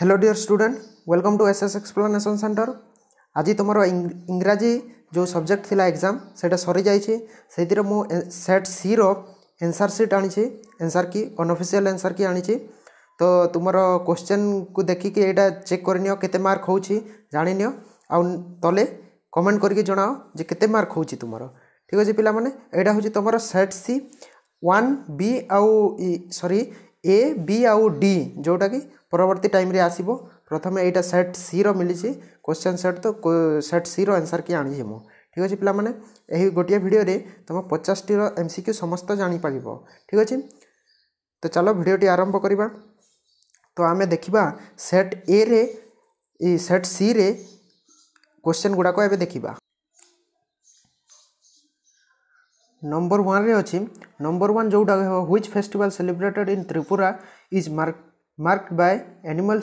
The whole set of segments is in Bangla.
hello dear student welcome to S S explanation centre ଆଜି ତୁମର ଇଂରାଜୀ ଯେଉଁ ସବଜେକ୍ଟ ଥିଲା ଏକ୍ଜାମ୍ ସେଇଟା ସରିଯାଇଛି ସେଇଥିରେ ମୁଁ ସେଟ୍ ସିର ଏନ୍ସାର୍ ସିଟ୍ ଆଣିଛି ଏନ୍ସାର୍ କି ଅନଅଫିସିଆଲ୍ ଏନ୍ସାର୍ କି ଆଣିଛି ତ ତୁମର କୋଶ୍ଚେନ୍କୁ ଦେଖିକି ଏଇଟା ଚେକ୍ କରିନିଅ କେତେ ମାର୍କ ହେଉଛି ଜାଣିନିଅ ଆଉ ତଲେ କମେଣ୍ଟ କରିକି ଜଣାଅ ଯେ କେତେ ମାର୍କ ହେଉଛି ତୁମର ଠିକ୍ ଅଛି ପିଲାମାନେ ଏଇଟା ହେଉଛି ତୁମର ସେଟ୍ ସି ୱାନ୍ ବି ଆଉ ସରି ଏ ବି ଆଉ ଡି ଯେଉଁଟାକି ପରବର୍ତ୍ତୀ ଟାଇମ୍ରେ ଆସିବ ପ୍ରଥମେ ଏଇଟା ସେଟ୍ ସିର ମିଳିଛି କୋଶ୍ଚେନ୍ ସେଟ୍ ତ ସେଟ୍ ସିର ଆନ୍ସର୍ କି ଆଣିଛି ମୁଁ ଠିକ୍ ଅଛି ପିଲାମାନେ ଏହି ଗୋଟିଏ ଭିଡ଼ିଓରେ ତୁମ ପଚାଶଟିର ଏମ୍ ସି କ୍ୟୁ ସମସ୍ତ ଜାଣିପାରିବ ଠିକ୍ ଅଛି ତ ଚାଲ ଭିଡ଼ିଓଟି ଆରମ୍ଭ କରିବା ତ ଆମେ ଦେଖିବା ସେଟ୍ ଏରେ ସେଟ୍ ସିରେ କୋଶ୍ଚେନ୍ ଗୁଡ଼ାକ ଏବେ ଦେଖିବା ନମ୍ବର ୱାନ୍ରେ ଅଛି ନମ୍ବର ୱାନ୍ ଯେଉଁଟା which festival celebrated in Tripura is mark marked by animal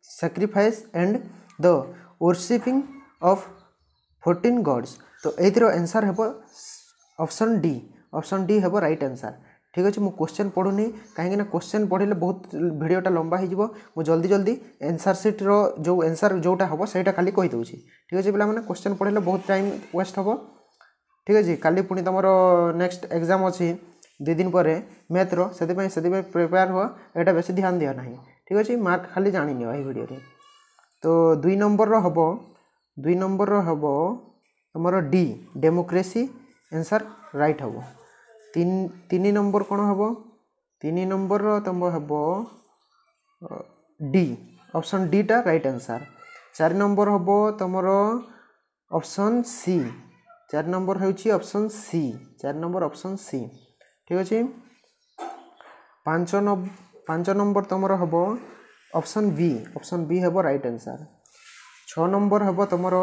sacrifice and the worshipping of 14 gods तो एथिर आंसर हे ऑप्शन डी ऑप्शन डी हे रईट आंसर ঠিক আছে মু কোশ্চেন পড়ুনি কাহিঁকি না কোশ্চেন পড়লে বহুত ভিডিওটা লম্বা হয়ে যাব মু জলদি জলদি এনসার সিট্র যে এনসার যেটা হব সেইটা খালি কইদেছি ঠিক আছে পিলা মানে কোশ্চেন পড়লে বহুত টাইম ওয়েস্ট হব ঠিক আছে কালি পুনি তোমার নেক্সট এক্সাম অছি ଦୁଇ ଦିନ ପରେ ମ୍ୟାଥ୍ର ସେଥିପାଇଁ ସେଥିପାଇଁ ପ୍ରିପେୟାର ହୁଅ ଏଇଟା ବେଶୀ ଧ୍ୟାନ ଦିଅ ନାହିଁ ଠିକ୍ ଅଛି ମାର୍କ ଖାଲି ଜାଣିନିଅ ଏହି ଭିଡ଼ିଓରେ ତ ଦୁଇ ନମ୍ବରର ହେବ ଦୁଇ ନମ୍ବରର ହେବ ଆମର ଡି ଡେମୋକ୍ରେସି ଏନ୍ସର୍ ରାଇଟ୍ ହେବ ତିନି ତିନି ନମ୍ବର କ'ଣ ହେବ ତିନି ନମ୍ବରର ତୁମ ହେବ ଡି ଅପସନ୍ ଡିଟା ରାଇଟ୍ ଆନ୍ସର୍ ଚାରି ନମ୍ବର ହେବ ତୁମର ଅପସନ୍ ସି ଚାରି ନମ୍ବର ହେଉଛି ଅପସନ୍ ସି ଚାରି ନମ୍ବର ଅପସନ୍ ସି ঠিক আছে পাঁচ নম্ব পাঁচ নম্বৰ তোমাৰ হ'ব অপশ্যন বি অপশ্যন বি হ'ব ৰাইট এনচাৰ ছ নম্বৰ হ'ব তোমাৰ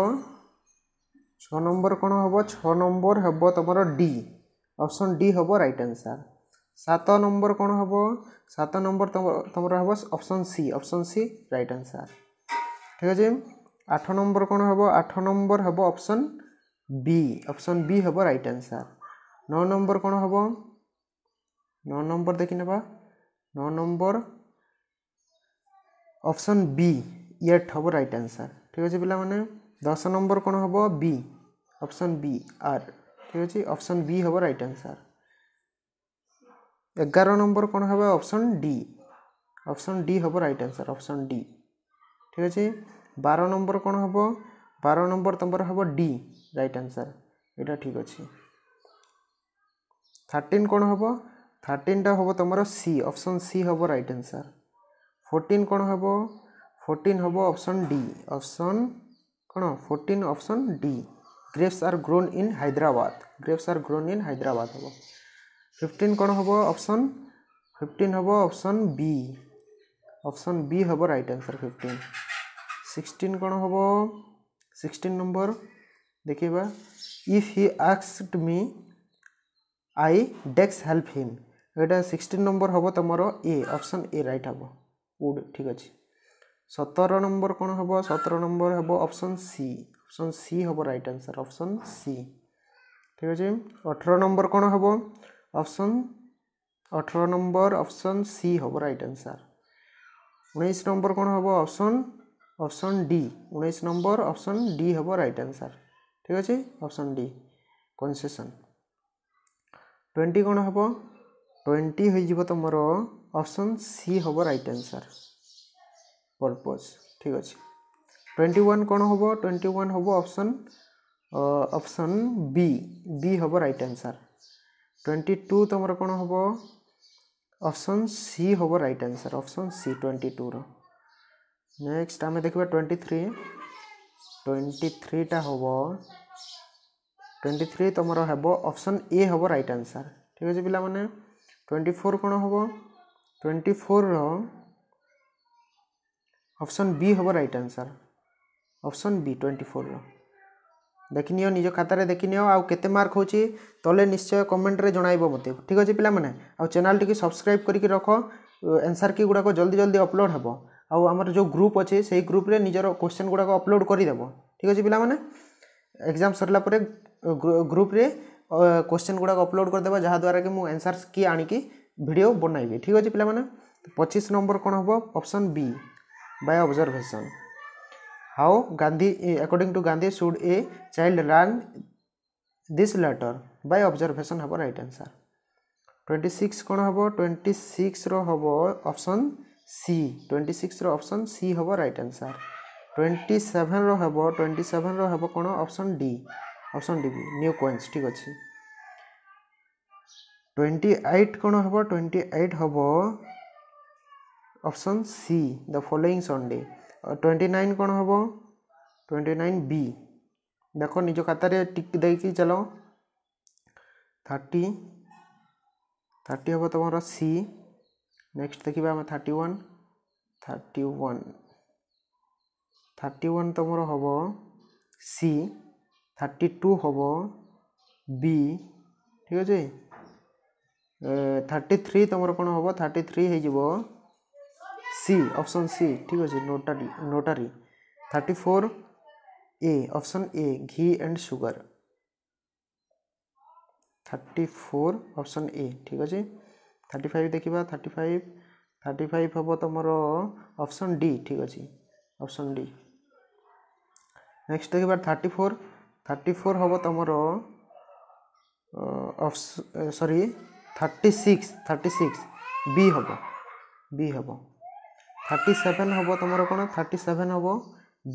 ছ নম্বৰ কোন হ'ব ছ নম্বৰ হ'ব তোমাৰ ডি অপশ্যন ডি হ'ব ৰাইট এনচাৰ সাত নম্বৰ কোন হ'ব সাত নম্বৰ তোমাৰ হ'ব option C option C right answer ঠিক আছে আঠ নম্বৰ কোন হ'ব আঠ নম্বৰ হ'ব অপশ্যন বি অপশ্যন বি হ'ব ৰাইট এনচাৰ ন নম্বৰ কোন হ'ব ନଅ ନମ୍ବର ଦେଖି ନେବା ନଅ ନମ୍ବର ଅପସନ୍ ବି ଇଏଟ୍ ହେବ ରାଇଟ୍ ଆନ୍ସର୍ ଠିକ୍ ଅଛି ପିଲାମାନେ ଦଶ ନମ୍ବର କ'ଣ ହେବ ବି ଅପସନ୍ ବି ଆର୍ ଠିକ୍ ଅଛି ଅପସନ୍ ବି ହେବ ରାଇଟ୍ ଆନ୍ସର୍ ଏଗାର ନମ୍ବର କ'ଣ ହେବ ଅପସନ୍ ଡି ଅପସନ୍ ଡି ହେବ ରାଇଟ୍ ଆନ୍ସର୍ ଅପସନ୍ ଡି ଠିକ୍ ଅଛି ବାର ନମ୍ବର କ'ଣ ହେବ ବାର ନମ୍ବର ତୁମର ହେବ ଡି ରାଇଟ୍ ଆନ୍ସର୍ ଏଇଟା ଠିକ୍ ଅଛି ଥାର୍ଟିନ୍ କ'ଣ ହେବ ଥାର୍ଟିନ୍ଟା ହେବ ତୁମର ସି ଅପ୍ସନ୍ ସି ହେବ ରାଇଟ୍ ଆନ୍ସର୍ ଫୋର୍ଟିନ୍ କ'ଣ ହେବ ଫୋର୍ଟିନ୍ ହେବ ଅପ୍ସନ୍ ଡି ଅପ୍ସନ୍ କ'ଣ fourteen option D grapes are grown in Hyderabad grapes are grown in Hyderabad ହେବ ଫିଫ୍ଟିନ୍ କ'ଣ ହେବ ଅପ୍ସନ୍ ଫିଫ୍ଟିନ୍ ହେବ ଅପ୍ସନ୍ ବି ଅପ୍ସନ୍ ବି ହେବ ରାଇଟ୍ ଆନ୍ସର୍ ଫିଫ୍ଟିନ୍ ସିକ୍ସଟିନ୍ କ'ଣ ହେବ ସିକ୍ସଟିନ୍ ନମ୍ବର ଦେଖିବା if he asked me I ଡେକ୍ସ help ହିମ୍ ଏଇଟା ସିକ୍ସଟିନ୍ ନମ୍ବର ହେବ ତୁମର ଏ ଅପସନ୍ ଏ ରାଇଟ୍ ହେବ ଉଡ୍ ଠିକ୍ ଅଛି ସତର ନମ୍ବର କ'ଣ ହେବ ସତର ନମ୍ବର ହେବ ଅପସନ୍ ସି ଅପସନ୍ ସି ହେବ ରାଇଟ୍ ଆନ୍ସର୍ ଅପସନ୍ ସି ଠିକ୍ ଅଛି ଅଠର ନମ୍ବର କ'ଣ ହେବ ଅପସନ୍ ଅଠର ନମ୍ବର ଅପସନ୍ ସି ହେବ ରାଇଟ୍ ଆନ୍ସର୍ ଉଣେଇଶ ନମ୍ବର କ'ଣ ହେବ ଅପସନ୍ ଅପସନ୍ ଡି ଉଣେଇଶ ନମ୍ବର ଅପସନ୍ ଡି ହେବ ରାଇଟ୍ ଆନ୍ସର୍ ଠିକ୍ ଅଛି ଅପସନ୍ ଡି କନସେସନ୍ ଟ୍ୱେଣ୍ଟି କ'ଣ ହେବ ट्वेंटी हो तुम तो ऑप्शन सी हम रईट आंसर पर्पज ठीक अच्छे ट्वेंटी वन कौन हम ट्वेंटी वन हम ऑप्शन ऑप्शन बी बी हम रईट आंसर ट्वेंटी टू तुम तो कौन हम ऑप्शन सी हम right answer option C twenty two next आम देखा ट्वेंटी थ्री ट्वेंटी थ्रीटा हम ट्वेंटी थ्री तुम हम ऑप्शन ए हम रईट आंसर ठीक अच्छे पे ଟ୍ୱେଣ୍ଟି ଫୋର୍ କ'ଣ ହେବ ଟ୍ୱେଣ୍ଟି ଫୋର୍ର ଅପସନ୍ ବି ହେବ right answer option B twenty ଫୋର୍ର ଦେଖିନିଅ ନିଜ ଖାତାରେ ଦେଖିନିଅ ଆଉ କେତେ ମାର୍କ ହେଉଛି ତଳେ ନିଶ୍ଚୟ କମେଣ୍ଟରେ ଜଣାଇବ ମୋତେ ଠିକ୍ ଅଛି ପିଲାମାନେ ଆଉ ଚ୍ୟାନେଲ୍ଟିକୁ ସବସ୍କ୍ରାଇବ୍ କରିକି ରଖ ଏନ୍ସର୍ କି ଗୁଡ଼ାକ ଜଲ୍ଦି ଜଲ୍ଦି ଅପଲୋଡ଼୍ ହେବ ଆଉ ଆମର ଯେଉଁ ଗ୍ରୁପ୍ ଅଛି ସେଇ ଗ୍ରୁପ୍ରେ ନିଜର କୋଶ୍ଚେନ୍ ଗୁଡ଼ାକ ଅପଲୋଡ଼୍ କରିଦେବ ଠିକ୍ ଅଛି ପିଲାମାନେ ଏକ୍ଜାମ୍ ସରିଲା ପରେ ଗ୍ରୁପ୍ରେ क्वेश्चन गुड़ाक अपलोड करदे जहाद्वारा कि मुझे एनसर्स किए भिडियो बनइबी ठीक अच्छे पे पचिश नंबर कौन हम option B by observation how Gandhi according to Gandhi should a child learn this letter by observation हम रईट आंसर ट्वेंटी सिक्स कौन हम ट्वेंटी सिक्स हम option C twenty six option C हम रईट आंसर ट्वेंटी सेवेन हम ट्वेंटी सेवेन हम कौन option D option D B new coins ଠିକ୍ ଅଛି ଟ୍ୱେଣ୍ଟି ଏଇଟ୍ କ'ଣ ହେବ ଟ୍ୱେଣ୍ଟି ଏଇଟ୍ ହେବ option C the following Sunday twenty nine କ'ଣ ହେବ ଟ୍ୱେଣ୍ଟି ନାଇନ୍ ବି ଦେଖ ନିଜ ଖାତାରେ ଟିକ୍ ଦେଇକି ଚାଲ ଥାର୍ଟି ଥାର୍ଟି ହେବ ତୁମର ସି ନେକ୍ସଟ ଦେଖିବା ଆମେ thirty one thirty one thirty one ତୁମର ହେବ ସି থার্টি টু হব বি ঠিক আছে থার্টি থ্রি তোমার কোণ হব থার্টি থ্রি হয়ে সি অপশন সি ঠিক আছে notary notary thirty four A option A ghee and sugar thirty four option A ঠিক আছে থার্টি ফাইভ দেখিবা থার্টি ফাইভ থার্টি ফাইভ হব তোমার অপশন ডি ঠিক আছে অপশন ডি নেক্সট দেখিবা থার্টি ফোর थर्टी फोर हम तुम अफ sorry thirty six thirty six B हम बी हम थर्टी सेवेन हम तुम कौन थर्टी सेवेन हम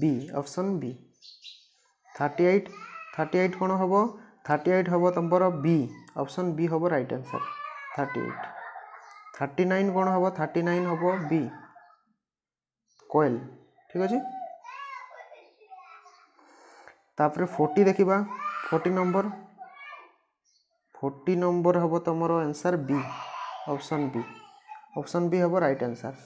B option B thirty eight thirty eight कौन हम थर्टी एट हम तुम बी अपसन बी हम right answer thirty eight thirty nine कौन हम थर्टी नाइन हम बी कोएल ठीक अच्छे ତାପରେ ଫୋର୍ଟି ଦେଖିବା ଫୋର୍ଟି ନମ୍ବର ଫୋର୍ଟି ନମ୍ବର ହେବ ତୁମର answer B option B option B ହେବ ରାଇଟ୍ ଆନ୍ସର୍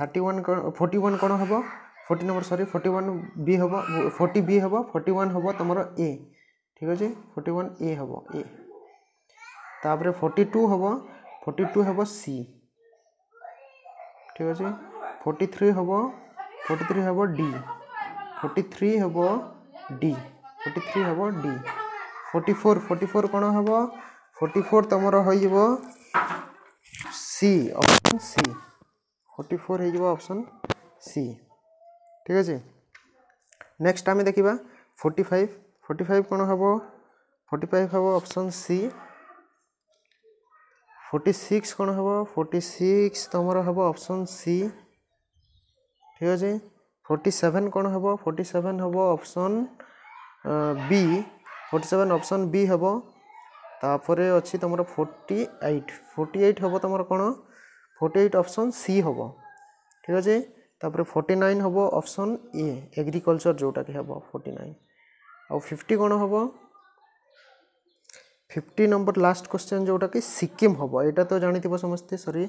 ଥାର୍ଟି ୱାନ୍ କ'ଣ ଫୋର୍ଟି ୱାନ୍ କ'ଣ ହେବ forty number sorry forty one B ହେବ ଫୋର୍ଟି ବି ହେବ ଫୋର୍ଟି ୱାନ୍ ହେବ ତୁମର ଏ ଠିକ୍ ଅଛି ଫୋର୍ଟି ୱାନ୍ ଏ ହେବ ଏ ତାପରେ ଫୋର୍ଟି ଟୁ ହେବ ଫୋର୍ଟି ଟୁ ହେବ ସି ଠିକ୍ ଅଛି ଫୋର୍ଟି ଥ୍ରୀ ହେବ ଫୋର୍ଟି ଥ୍ରୀ ହେବ ଡି ଫୋର୍ଟି ଥ୍ରୀ ହେବ ଡି ফোর্টি থ্রি হব D forty four forty four কোণ হব ফোর্টি ফোর তোমার হয়ে C option C forty four হয়ে অপশন সি ঠিক আছে নেক্সট আমি দেখিবা ফোর্টি ফাইভ ফোর্টি ফাইভ কোণ হব ফোর্টি ফাইভ হব অপশন সি ফোর্টি সিক্স কোণ হব ফোর্টি সিক্স তোমার হব অপশন সি ঠিক আছে ফোর্টি সেভেন কোণ হব ফোর্টি সেভেন হব option B forty seven option B হব তাপরে অছি তোমার ফোর্টি এইট ফোর্টি এইট হব তোমার কোণ ফোর্টি এইট অপসନ୍ সি হব ঠিক আছে তাপরে ফোর্টি নাইন হব অপসন এ এগ্রিকলচর যেটাকি হব ফোর্টি নাইন আউ ফিফটি কোণ হব ফিফটি নম্বর লাস্ট কোশ্চেন যেটাকি সিকিম হব এটা তো জাঁথিব সমস্তে সরি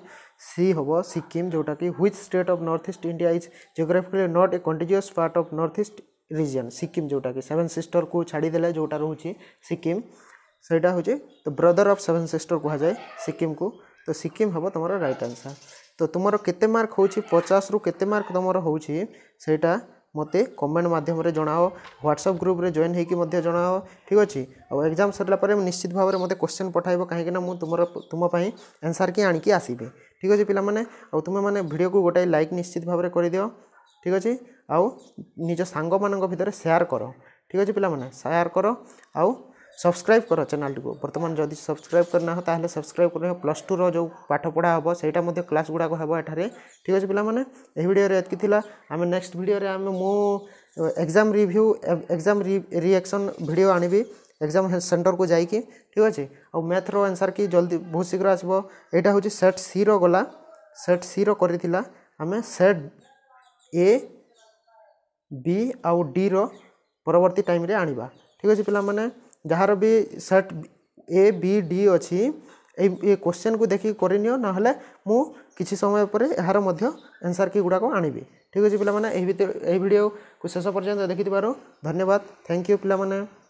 সি হব সিকিম যেটাকি which state of north east India is geographically not a contiguous part of north east region Sikkim ଯେଉଁଟାକି ସେଭେନ୍ ସିଷ୍ଟର୍କୁ ଛାଡ଼ିଦେଲେ ଯେଉଁଟା ରହୁଛି ସିକିମ୍ ସେଇଟା ହେଉଛି ତ ବ୍ରଦର୍ ଅଫ୍ ସେଭେନ୍ ସିଷ୍ଟର୍ କୁହାଯାଏ ସିକିମ୍କୁ ତ ସିକିମ୍ ହେବ ତୁମର ରାଇଟ୍ ଆନ୍ସର୍ ତ ତୁମର କେତେ ମାର୍କ ହେଉଛି ପଚାଶରୁ କେତେ ମାର୍କ ତୁମର ହେଉଛି ସେଇଟା ମୋତେ କମେଣ୍ଟ ମାଧ୍ୟମରେ ଜଣାଅ ହ୍ୱାଟ୍ସଆପ୍ ଗ୍ରୁପ୍ରେ ଜଏନ୍ ହୋଇକି ମଧ୍ୟ ଜଣାଅ ଠିକ୍ ଅଛି ଆଉ ଏକ୍ଜାମ୍ ସରିଲା ପରେ ନିଶ୍ଚିତ ଭାବରେ ମୋତେ କ୍ୱେଶ୍ଚନ୍ ପଠାଇବ କାହିଁକିନା ମୁଁ ତୁମର ତୁମ ପାଇଁ ଆନ୍ସର୍ କି ଆଣିକି ଆସିବି ଠିକ୍ ଅଛି ପିଲାମାନେ ଆଉ ତୁମେମାନେ ଭିଡ଼ିଓକୁ ଗୋଟାଏ ଲାଇକ୍ ନିଶ୍ଚିତ ଭାବରେ କରିଦିଅ ठीक अच्छे आउ निज सांग भितर सेयार कर ठीक अच्छे पे सेयार कर आ सब्सक्राइब कर चैनल को बर्तमान जदि सब्सक्राइब करना तो सब्सक्राइब कर प्लस टूर जो पाठपढ़ा हे सहीटा क्लास गुड़ाक हे एटे ठीक अच्छे पे भिडियो ये आम नेक्स्ट भिडियो आम मो एक्जाम रिव्यू एक्जाम रिएक्शन भिड आणवी एक्जाम सेन्टर को जाकि ठीक अच्छे और मैथ्र आंसर की जल्दी बहुत शीघ्र आसो यहाँ हूँ सेट सी रला सेट सी रही आम सेट ଏ ବି ଆଉ ଡିର ପରବର୍ତ୍ତୀ ଟାଇମ୍ରେ ଆଣିବା ଠିକ୍ ଅଛି ପିଲାମାନେ ଯାହାର ବି ସେଟ୍ ଏ ବି ଡି ଅଛି ଏଇ ଏ କୋଶ୍ଚେନ୍କୁ ଦେଖିକି କରିନିଅ ନହେଲେ ମୁଁ କିଛି ସମୟ ପରେ ଏହାର ମଧ୍ୟ ଆନ୍ସର୍ କି ଗୁଡ଼ାକ ଆଣିବି ଠିକ୍ ଅଛି ପିଲାମାନେ ଏହି ଏହି ଭିଡ଼ିଓକୁ ଶେଷ ପର୍ଯ୍ୟନ୍ତ ଦେଖିଥିବାରୁ ଧନ୍ୟବାଦ ଥ୍ୟାଙ୍କ ୟୁ ପିଲାମାନେ